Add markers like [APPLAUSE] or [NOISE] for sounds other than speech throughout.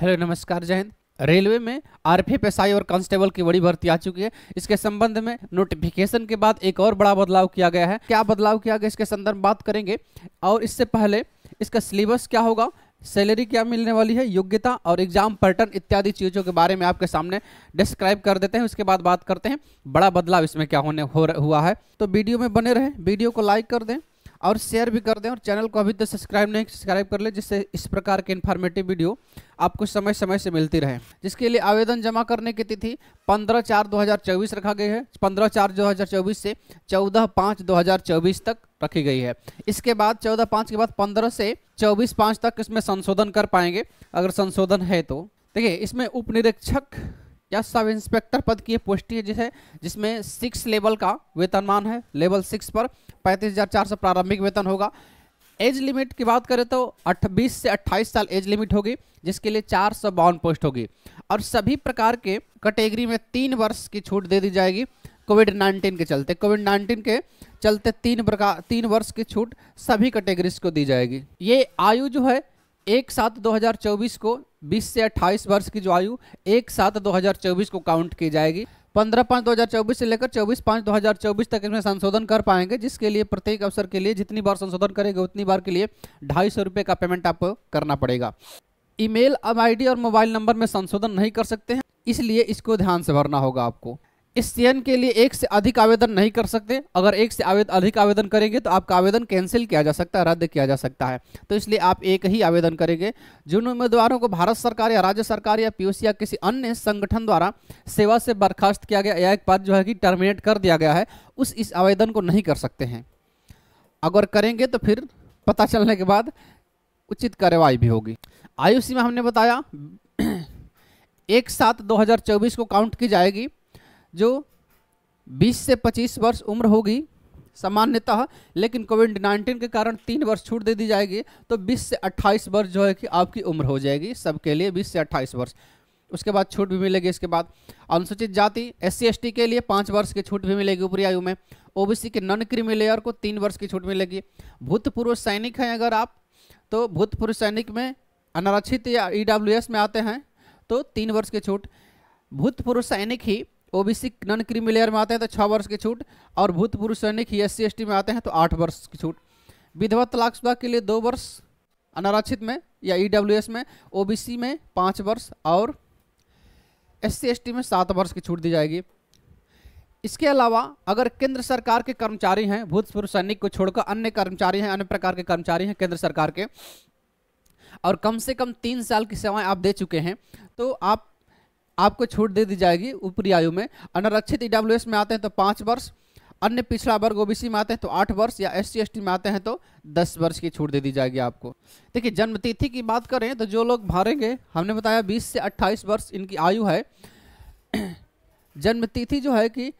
hello नमस्कार जय हिंद रेलवे में आरपी पेशाई और कांस्टेबल की बड़ी भर्ती आ चुकी है इसके संबंध में नोटिफिकेशन के बाद एक और बड़ा बदलाव किया गया है क्या बदलाव किया गया इसके संदर्भ में बात करेंगे और इससे पहले इसका सिलेबस क्या होगा सैलरी क्या मिलने वाली है योग्यता और एग्जाम पैटर्न इत्यादि चीज़ों के बारे में आपके सामने डिस्क्राइब कर देते हैं उसके बाद बात करते हैं बड़ा बदलाव इसमें क्या होने हो हुआ है तो वीडियो में बने रहें वीडियो को लाइक कर दें और शेयर भी कर दें और चैनल को अभी तक सब्सक्राइब नहीं सब्सक्राइब कर ले जिससे इस प्रकार के इन्फॉर्मेटिव वीडियो आपको समय समय से मिलती रहे जिसके लिए आवेदन जमा करने की तिथि 15 चार 2024 रखा गया है 15 चार 2024 से 14 पाँच 2024 तक रखी गई है इसके बाद 14 पाँच के बाद 15 से 24 पाँच तक इसमें संशोधन कर पाएंगे अगर संशोधन है तो देखिए इसमें निरीक्षक या सब इंस्पेक्टर पद की पोस्टिंग है जिसे जिसमें सिक्स लेवल का वेतनमान है लेवल सिक्स पर पैंतीस हज़ार चार सौ प्रारंभिक वेतन होगा एज लिमिट की बात करें तो अठ बीस से अट्ठाईस साल एज लिमिट होगी जिसके लिए चार सौ बावन पोस्ट होगी और सभी प्रकार के कैटेगरी में तीन वर्ष की छूट दे दी जाएगी कोविड नाइन्टीन के चलते कोविड नाइन्टीन के चलते तीन प्रकार तीन वर्ष की छूट सभी कैटेगरीज को दी जाएगी ये आयु जो है एक सात 2024 को 20 से 28 वर्ष की जो आयु एक सात 2024 को काउंट की जाएगी पंद्रह पाँच 2024 से लेकर चौबीस पाँच 2024 तक इसमें संशोधन कर पाएंगे जिसके लिए प्रत्येक अवसर के लिए जितनी बार संशोधन करेंगे उतनी बार के लिए ढाई सौ रुपये का पेमेंट आपको करना पड़ेगा ईमेल अब आईडी और मोबाइल नंबर में संशोधन नहीं कर सकते हैं इसलिए इसको ध्यान से भरना होगा आपको इस चयन के लिए एक से अधिक आवेदन नहीं कर सकते अगर एक से आवेदन अधिक आवेदन करेंगे तो आपका आवेदन कैंसिल किया जा सकता है रद्द किया जा सकता है तो इसलिए आप एक ही आवेदन करेंगे जिन उम्मीदवारों को भारत सरकार या राज्य सरकार या पीयूसी या किसी अन्य संगठन द्वारा सेवा से बर्खास्त किया गया या एक पद जो है कि टर्मिनेट कर दिया गया है उस इस आवेदन को नहीं कर सकते हैं अगर करेंगे तो फिर पता चलने के बाद उचित कार्यवाही भी होगी आयु सीमा हमने बताया एक सात 2024 को काउंट की जाएगी जो 20 से 25 वर्ष उम्र होगी सामान्यतः लेकिन कोविड 19 के कारण तीन वर्ष छूट दे दी जाएगी तो 20 से 28 वर्ष जो है कि आपकी उम्र हो जाएगी सबके लिए 20 से 28 वर्ष उसके बाद छूट भी मिलेगी इसके बाद अनुसूचित जाति एस सी के लिए पाँच वर्ष की छूट भी मिलेगी ऊपरी आयु में ओबीसी के नॉन क्रीमी लेयर को तीन वर्ष की छूट मिलेगी भूतपूर्व सैनिक हैं अगर आप तो भूतपूर्व सैनिक में अनारक्षित या ई e में आते हैं तो तीन वर्ष की छूट भूतपूर्व सैनिक ही ओबीसी नॉन क्रीमी लेयर में आते हैं तो छः वर्ष की छूट और भूतपूर्व सैनिक एस सी में आते हैं तो आठ वर्ष की छूट विधवा तलाकशुदा के लिए दो वर्ष अनारक्षित में या ई e में ओ में पाँच वर्ष और एस सी में सात वर्ष की छूट दी जाएगी इसके अलावा अगर केंद्र सरकार के कर्मचारी हैं भूतपूर्व सैनिक को छोड़कर अन्य कर्मचारी हैं अन्य प्रकार के कर्मचारी हैं केंद्र सरकार के और कम से कम तीन साल की सेवाएं आप दे चुके हैं तो आप आपको छूट दे दी जाएगी ऊपरी आयु में अनारक्षित एस e में आते हैं तो पाँच वर्ष अन्य पिछड़ा वर्ग ओबीसी में आते हैं तो आठ वर्ष या एस सी में आते हैं तो दस वर्ष की छूट दे दी जाएगी आपको देखिए जन्मतिथि की बात करें तो जो लोग भरेंगे हमने बताया बीस से अट्ठाईस वर्ष इनकी आयु है [CLEARS THROAT] जन्मतिथि जो है कि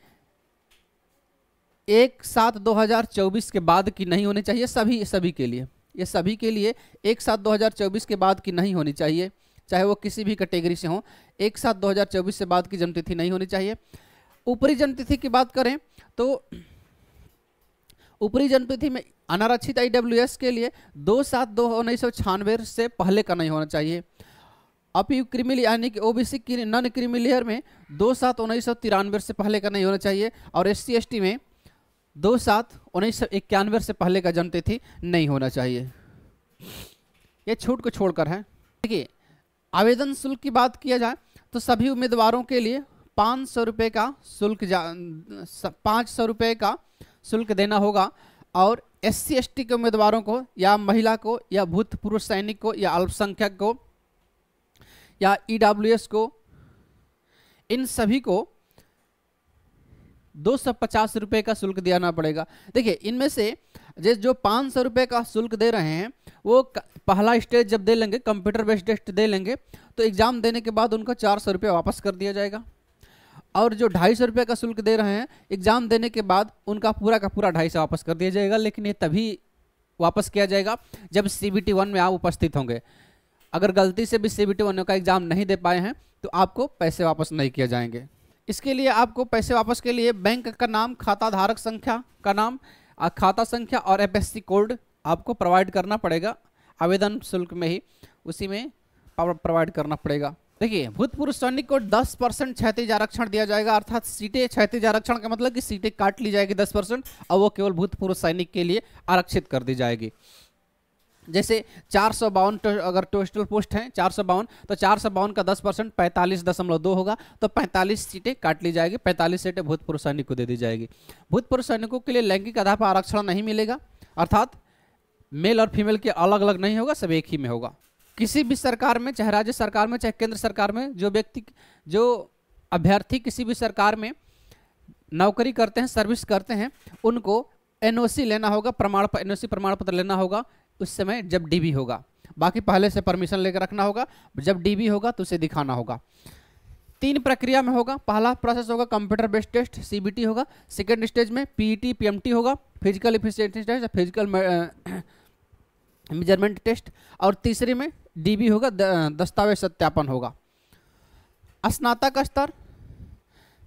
एक सात दो हज़ार चौबीस के बाद की नहीं होनी चाहिए सभी सभी के लिए ये सभी के लिए एक सात दो हज़ार चौबीस के बाद की नहीं होनी चाहिए चाहे वो किसी भी कैटेगरी से हो एक साथ 2024 से बाद की जन्मतिथि नहीं होनी चाहिए ऊपरी जन्मतिथि की बात करें तो ऊपरी जन्मतिथि में अनारक्षित आई के लिए दो सात दो उन्नीस सौ छियानवे से पहले का नहीं होना चाहिए अपी क्रिमिल यानी कि ओबीसी की नॉन क्रिमिलियर में दो सात उन्नीस सौ तिरानवे से पहले का नहीं होना चाहिए और एस सी में दो सात उन्नीस सौ इक्यानवे से पहले का जन्मतिथि नहीं होना चाहिए ये छूट को छोड़कर है देखिए आवेदन शुल्क की बात किया जाए तो सभी उम्मीदवारों के लिए पाँच सौ रुपये का शुल्क जा पाँच सौ रुपये का शुल्क देना होगा और एस सी के उम्मीदवारों को या महिला को या भूतपूर्व सैनिक को या अल्पसंख्यक को या ई e को इन सभी को दो सौ पचास रुपये का शुल्क ना पड़ेगा देखिए इनमें से जिस जो पाँच सौ रुपये का शुल्क दे रहे हैं वो पहला स्टेज जब दे लेंगे कंप्यूटर बेस्ड टेस्ट दे लेंगे तो एग्ज़ाम देने के बाद उनका चार सौ रुपये वापस कर दिया जाएगा और जो ढाई सौ रुपये का शुल्क दे रहे हैं एग्ज़ाम देने के बाद उनका पूरा का पूरा ढाई सौ वापस कर दिया जाएगा लेकिन ये तभी वापस किया जाएगा जब सी बी टी वन में आप उपस्थित होंगे अगर गलती से भी सी बी टी वन का एग्ज़ाम नहीं दे पाए हैं तो आपको पैसे वापस नहीं किए जाएंगे इसके लिए आपको पैसे वापस के लिए बैंक का नाम खाता धारक संख्या का नाम खाता संख्या और एफ कोड आपको प्रोवाइड करना पड़ेगा आवेदन शुल्क में ही उसी में प्रोवाइड करना पड़ेगा देखिए भूतपूर्व सैनिक को 10 परसेंट क्षतिज आरक्षण दिया जाएगा अर्थात सीटें क्षतिज आरक्षण का मतलब कि सीटें काट ली जाएगी 10 परसेंट और वो केवल भूतपूर्व सैनिक के लिए आरक्षित कर दी जाएगी जैसे चार सौ बावन तो, अगर टोस्टल पोस्ट हैं चार सौ बावन तो चार सौ बावन का दस परसेंट पैंतालीस दशमलव दो होगा तो पैंतालीस सीटें काट ली जाएगी पैंतालीस सीटें भूतपूर्व सैनिक को दे दी जाएगी भूतपूर्व सैनिकों के लिए लैंगिक आधार पर आरक्षण नहीं मिलेगा अर्थात मेल और फीमेल के अलग अलग नहीं होगा सब एक ही में होगा किसी भी सरकार में चाहे राज्य सरकार में चाहे केंद्र सरकार में जो व्यक्ति जो अभ्यर्थी किसी भी सरकार में नौकरी करते हैं सर्विस करते हैं उनको एनओसी लेना होगा प्रमाण एनओसी प्रमाण पत्र लेना होगा उस समय जब डीबी होगा बाकी पहले से परमिशन लेकर रखना होगा जब डीबी होगा तो उसे दिखाना होगा तीन प्रक्रिया में होगा पहला प्रोसेस होगा कंप्यूटर बेस्ड टेस्ट सीबीटी होगा सेकेंड स्टेज में पीईटी पीएमटी e होगा physical efficiency test physical measurement test और तीसरे में डीबी होगा दस्तावेज सत्यापन होगा स्नातक स्तर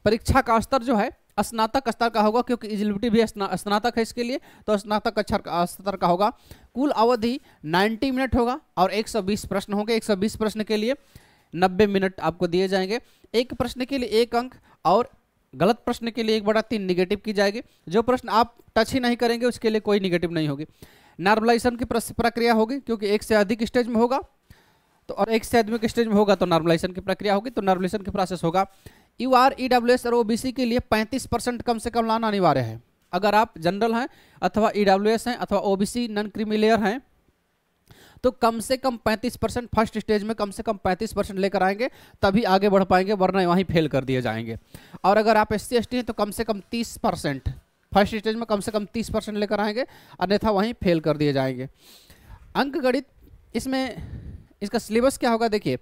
परीक्षा का स्तर जो है स्नातक स्तर का होगा क्योंकि एलिजिबिलिटी भी स्नातक है इसके लिए तो स्नातक स्तर का होगा कुल अवधि 90 मिनट होगा और 120 प्रश्न होंगे 120 प्रश्न के लिए 90 मिनट आपको दिए जाएंगे एक प्रश्न के लिए एक अंक और गलत प्रश्न के लिए एक बड़ा तीन निगेटिव की जाएगी जो प्रश्न आप टच ही नहीं करेंगे उसके लिए कोई निगेटिव नहीं होगी नॉर्मलाइजेशन की प्रक्रिया होगी क्योंकि एक से अधिक स्टेज में होगा तो और एक से अधिक स्टेज में होगा तो नॉर्मलाइजेशन की प्रक्रिया होगी तो नॉर्मलाइजेशन की प्रोसेस होगा U R E W S और ओ के लिए पैंतीस परसेंट कम से कम लाना अनिवार्य है अगर आप जनरल हैं अथवा ई डब्ल्यू एस हैं अथवा O B C non creamy layer हैं तो कम से कम 35 परसेंट फर्स्ट स्टेज में कम से कम 35 परसेंट लेकर आएंगे तभी आगे बढ़ पाएंगे वरना वहीं फेल कर दिए जाएंगे और अगर आप एस सी हैं तो कम से कम 30 परसेंट फर्स्ट स्टेज में कम से कम 30 परसेंट लेकर आएंगे अन्यथा वहीं फेल कर दिए जाएंगे अंकगणित इसमें इसका सिलेबस क्या होगा देखिए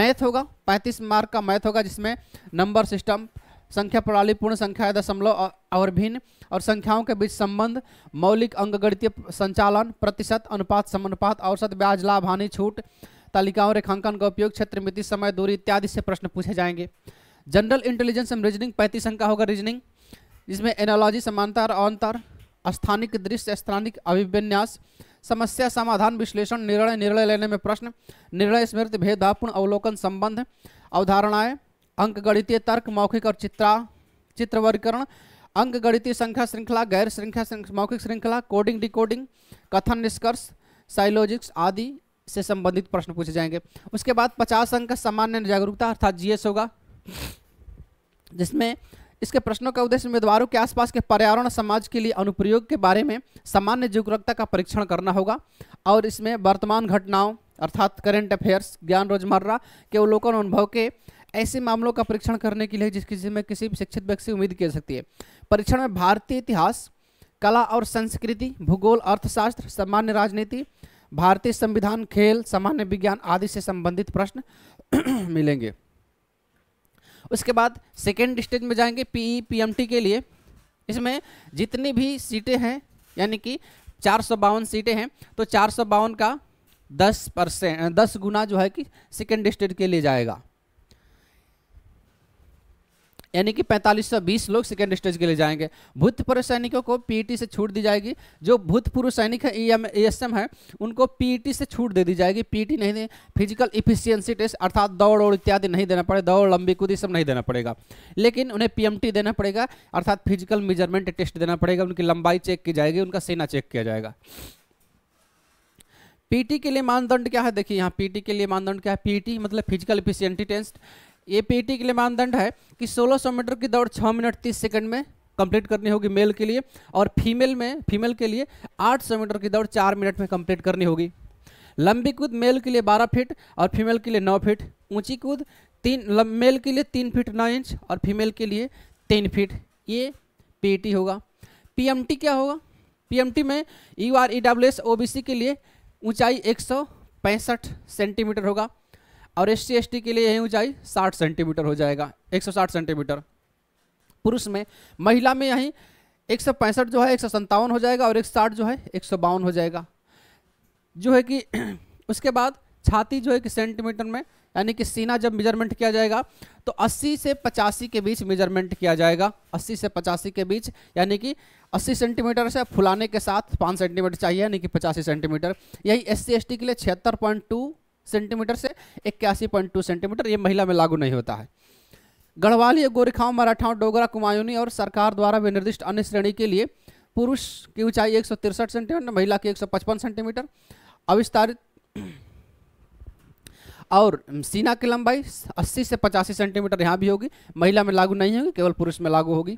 मैथ होगा 35 मार्क का मैथ होगा जिसमें नंबर सिस्टम संख्या प्रणाली पूर्ण संख्या दशमलव और भिन्न और संख्याओं के बीच संबंध मौलिक अंकगणितीय संचालन प्रतिशत अनुपात समनुपात औसत ब्याज लाभ हानि छूट तालिकाओं रेखांकन का उपयोग क्षेत्र मिति समय दूरी इत्यादि से प्रश्न पूछे जाएंगे जनरल इंटेलिजेंस एवं रीजनिंग पैंतीस अंक का होगा रीजनिंग जिसमें एनोलॉजी समानता और अंतर स्थानिक दृश्य स्थानिक अभिविन्यास समस्या समाधान विश्लेषण निर्णय निर्णय लेने में प्रश्न निर्णय स्मृति भेदापूर्ण अवलोकन संबंध अवधारणाएं अंक गणितीय तर्क मौखिक और चित्रा चित्र वर्गीकरण अंक गणितीय संख्या श्रृंखला गैर श्रृंखला मौखिक श्रृंखला कोडिंग डिकोडिंग कथन निष्कर्ष साइलोजिक्स आदि से संबंधित प्रश्न पूछे जाएंगे उसके बाद पचास अंक सामान्य जागरूकता अर्थात जीएस होगा जिसमें इसके प्रश्नों का उद्देश्य उम्मीदवारों के आसपास के पर्यावरण समाज के लिए अनुप्रयोग के बारे में सामान्य जागरूकता का परीक्षण करना होगा और इसमें वर्तमान घटनाओं अर्थात करेंट अफेयर्स ज्ञान रोजमर्रा के अवलोकन अनुभव के ऐसे मामलों का परीक्षण करने के लिए जिसकी जिसमें किसी भी शिक्षित व्यक्ति से उम्मीद की सकती है परीक्षण में भारतीय इतिहास कला और संस्कृति भूगोल अर्थशास्त्र सामान्य राजनीति भारतीय संविधान खेल सामान्य विज्ञान आदि से संबंधित प्रश्न [CLEARS THROAT] मिलेंगे उसके बाद सेकेंड स्टेज में जाएंगे पीई पीएमटी e, के लिए इसमें जितनी भी सीटें हैं यानी कि चार सीटें हैं तो चार का दस परसेंट दस गुना जो है कि सेकेंड स्टेज के लिए जाएगा यानी कि पैंतालीस बीस लोग सेकेंड स्टेज के लिए जाएंगे भूतपूर्व सैनिकों को पीईटी से छूट दी जाएगी जो भूतपूर्व सैनिक है ई एम है उनको पीईटी से छूट दे दी जाएगी पीईटी नहीं दे फिजिकल इफिशियंसी टेस्ट अर्थात दौड़ और इत्यादि नहीं देना पड़ेगा दौड़ लंबी कूद सब नहीं देना पड़ेगा लेकिन उन्हें पी देना पड़ेगा अर्थात फिजिकल मेजरमेंट टेस्ट देना पड़ेगा उनकी लंबाई चेक की जाएगी उनका सेना चेक किया जाएगा पीटी के लिए मानदंड क्या है देखिए यहाँ पीटी के लिए मानदंड क्या है पीटी मतलब physical efficiency test A e के लिए मानदंड है कि 1600 मीटर की दौड़ 6 मिनट 30 सेकंड में कंप्लीट करनी होगी मेल के लिए और फीमेल में फीमेल के लिए 800 मीटर की दौड़ 4 मिनट में कंप्लीट करनी होगी लंबी कूद मेल के लिए 12 फीट और फीमेल के लिए 9 फीट ऊंची कूद तीन मेल के लिए 3 फीट 9 इंच और फीमेल के लिए 3 फीट ये पी e होगा पी क्या होगा पी में U R E W S के लिए ऊंचाई एक सेंटीमीटर होगा और एस सी के लिए यही ऊंचाई 60 सेंटीमीटर हो जाएगा 160 सेंटीमीटर पुरुष में महिला में यहीं एक जो है एक हो जाएगा और एक जो है एक हो जाएगा जो है कि [CLEARS THROAT] उसके बाद छाती जो है कि सेंटीमीटर में यानी कि सीना जब मेजरमेंट किया जाएगा तो 80 से पचासी के बीच मेजरमेंट किया जाएगा 80 से पचासी के बीच यानी कि 80 सेंटीमीटर से फुलाने के साथ 5 सेंटीमीटर चाहिए यानी कि पचासी सेंटीमीटर यही एस सी के लिए छिहत्तर पॉइंट टू सेंटीमीटर से इक्यासी पॉइंट टू सेंटीमीटर ये महिला में लागू नहीं होता है गढ़वाली गोरखाओं मराठाओं डोगरा कुमायूनी और सरकार द्वारा विनिर्दिष्ट अन्य श्रेणी के लिए पुरुष की ऊंचाई एक सेंटीमीटर महिला की एक सेंटीमीटर अविस्तारित और सीना की लंबाई 80 से 85 सेंटीमीटर यहाँ भी होगी महिला में लागू नहीं होगी केवल पुरुष में लागू होगी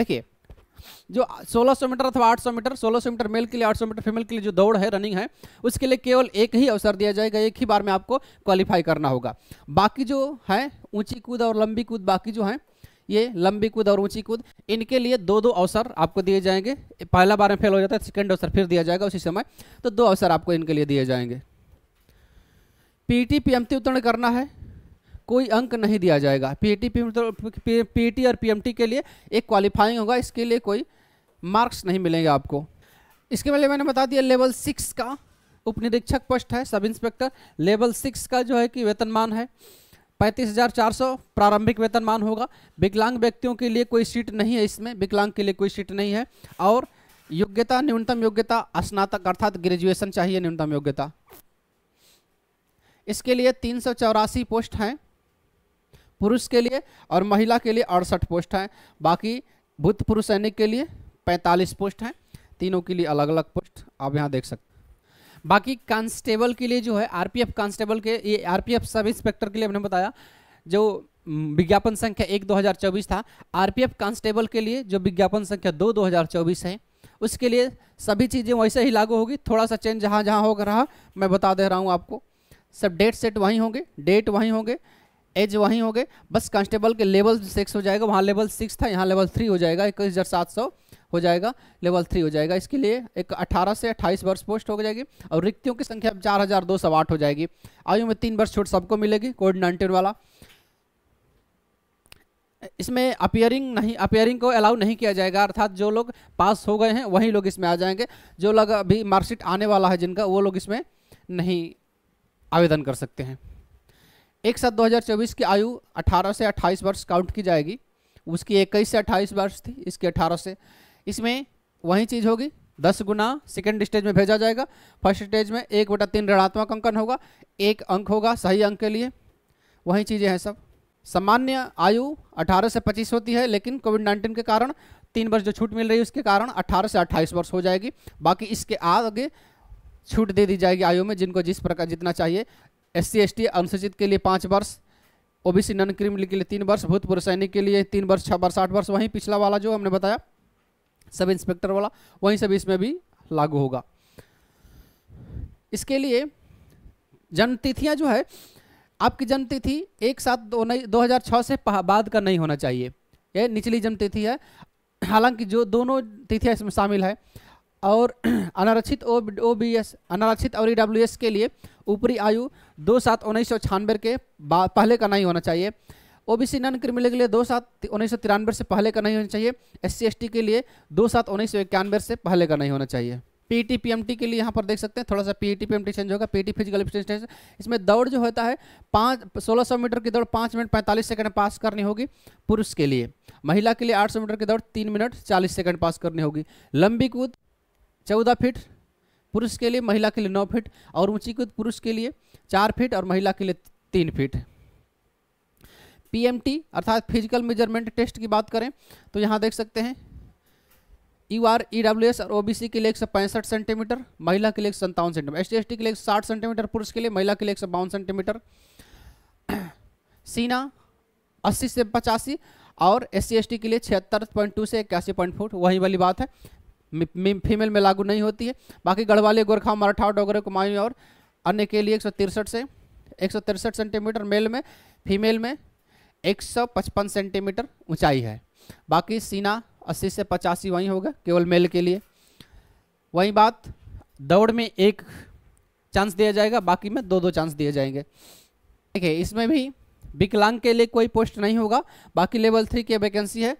देखिए जो 1600 मीटर अथवा 800 मीटर 1600 मीटर मेल के लिए 800 मीटर फीमेल के लिए जो दौड़ है रनिंग है उसके लिए केवल एक ही अवसर दिया जाएगा एक ही बार में आपको क्वालिफाई करना होगा बाकी जो है ऊंची कूद और लंबी कूद बाकी जो है ये लंबी कूद और ऊंची कूद इनके लिए दो दो अवसर आपको दिए जाएंगे पहला बार में फेल हो जाता है सेकेंड अवसर फिर दिया जाएगा उसी समय तो दो अवसर आपको इनके लिए दिए जाएंगे पीटी पीएमटी उत्तीर्ण करना है कोई अंक नहीं दिया जाएगा पीएटी पीएटी e e मतलब e और पीएमटी के लिए एक क्वालिफाइंग होगा इसके लिए कोई मार्क्स नहीं मिलेंगे आपको इसके पहले मैंने बता दिया लेवल सिक्स का उप निरीक्षक पोस्ट है सब इंस्पेक्टर लेवल सिक्स का जो है कि वेतनमान है पैंतीस हज़ार चार सौ प्रारंभिक वेतनमान होगा विकलांग व्यक्तियों के लिए कोई सीट नहीं है इसमें विकलांग के लिए कोई सीट नहीं है और योग्यता न्यूनतम योग्यता स्नातक अर्थात ग्रेजुएशन चाहिए न्यूनतम योग्यता इसके लिए तीन पोस्ट हैं पुरुष के लिए और महिला के लिए अड़सठ पोस्ट हैं बाकी भूतपुरुष पुरुष सैनिक के लिए पैंतालीस पोस्ट हैं तीनों के लिए अलग अलग पोस्ट आप यहाँ देख सकते हैं बाकी कांस्टेबल के लिए जो है आरपीएफ कांस्टेबल के ये आरपीएफ सब इंस्पेक्टर के लिए हमने बताया जो विज्ञापन संख्या एक चौबीस था आरपीएफ कांस्टेबल के लिए जो विज्ञापन संख्या दो चौबीस है उसके लिए सभी चीज़ें वैसे ही लागू होगी थोड़ा सा चेंज जहाँ जहाँ होगा रहा मैं बता दे रहा हूँ आपको सब डेट सेट वहीं होंगे डेट वहीं होंगे एज वहीं हो गए बस कांस्टेबल के लेवल सिक्स हो जाएगा वहाँ लेवल सिक्स था यहाँ लेवल थ्री हो जाएगा इक्कीस हज़ार सात सौ हो जाएगा लेवल थ्री हो जाएगा इसके लिए एक 18 से 28 वर्ष पोस्ट हो जाएगी और रिक्तियों की संख्या चार हज़ार दो सौ आठ हो जाएगी आयु में तीन वर्ष छूट सबको मिलेगी कोविड नाइन्टीन वाला इसमें अपियरिंग नहीं अपियरिंग को अलाउ नहीं किया जाएगा अर्थात जो लोग पास हो गए हैं वही लोग इसमें आ जाएंगे जो लोग अभी मार्कशीट आने वाला है जिनका वो लोग इसमें नहीं आवेदन कर सकते हैं एक साथ 2024 की आयु 18 से 28 वर्ष काउंट की जाएगी उसकी 21 से 28 वर्ष थी इसकी 18 से इसमें वही चीज़ होगी दस गुना सेकेंड स्टेज में भेजा जाएगा फर्स्ट स्टेज में एक बटा तीन ऋणात्मक अंकन होगा एक अंक होगा सही अंक के लिए वही चीज़ें हैं सब सामान्य आयु 18 से 25 होती है लेकिन कोविड 19 के कारण तीन वर्ष जो छूट मिल रही है उसके कारण 18 से 28 वर्ष हो जाएगी बाकी इसके आगे छूट दे दी जाएगी आयु में जिनको जिस प्रकार जितना चाहिए एस सी अनुसूचित के लिए पाँच वर्ष ओबीसी नॉन क्रिमिनल के लिए तीन वर्ष भूतपूर्व सैनिक के लिए तीन वर्ष छः वर्ष आठ वर्ष वहीं पिछला वाला जो हमने बताया सब इंस्पेक्टर वाला वहीं सब इसमें भी लागू होगा इसके लिए जन्मतिथियाँ जो है आपकी जन्मतिथि एक साथ दो नहीं दो हज़ार छः से बाद का नहीं होना चाहिए यह निचली जन्मतिथि है हालांकि जो दोनों तिथियाँ इसमें शामिल है और [CLEARS THROAT] अनारक्षित ओ ओ बी एस अनारक्षित और ई e एस के लिए ऊपरी आयु दो सात उन्नीस सौ छियानवे के पहले का नहीं होना चाहिए O B C non criminal के लिए दो सात उन्नीस सौ तिरानवे से पहले का नहीं होना चाहिए एस सी एस टी के लिए दो सात उन्नीस सौ इक्यानवे से पहले का नहीं होना चाहिए P T P M T के लिए यहाँ पर देख सकते हैं थोड़ा सा P T P M T change होगा पी टी फिजिकल डिस्टेंस इसमें दौड़ जो होता है पाँच सोलह सौ मीटर की दौड़ पाँच मिनट पैंतालीस सेकंड पास करनी होगी पुरुष के लिए महिला के लिए आठ सौ मीटर की दौड़ तीन मिनट चालीस सेकंड पास करनी होगी लंबी कूद चौदह फीट पुरुष के लिए महिला के लिए नौ फीट और ऊंची कूद पुरुष के लिए चार फीट और महिला के लिए तीन फीट पीएमटी अर्थात फिजिकल मेजरमेंट टेस्ट की बात करें तो यहाँ देख सकते हैं U R E W S और ओ बी सी के लिए एक सौ पैंसठ सेंटीमीटर महिला के लिए एक सत्तावन सेंटीमीटर एस टी के लिए एक साठ सेंटीमीटर पुरुष के लिए महिला के लिए एक सौ बावन सेंटीमीटर सीना अस्सी से पचासी और एस सी के लिए छिहत्तर पॉइंट टू से इक्यासी पॉइंट फोर वही वाली बात है फीमेल में लागू नहीं होती है बाकी गढ़वाले गोरखा मराठा डोगरे कुमायूं और अन्य के लिए एक से एक सेंटीमीटर मेल में फीमेल में एक सेंटीमीटर ऊँचाई है बाकी सीना अस्सी से पचासी वहीं होगा केवल मेल के लिए वही बात दौड़ में एक चांस दिया जाएगा बाकी में दो दो चांस दिए जाएंगे ठीक है इसमें भी विकलांग के लिए कोई पोस्ट नहीं होगा बाकी लेवल थ्री की वैकेंसी है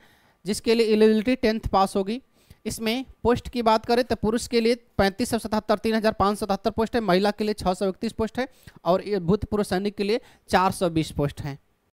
जिसके लिए एलिजिबिलिटी टेंथ पास होगी इसमें पोस्ट की बात करें तो पुरुष के लिए पैंतीस सौ सतहत्तर तीन हज़ार पाँच सौ सतहत्तर पोस्ट है महिला के लिए छः सौ इकतीस पोस्ट है और भूतपूर्व सैनिक के लिए चार सौ बीस पोस्ट हैं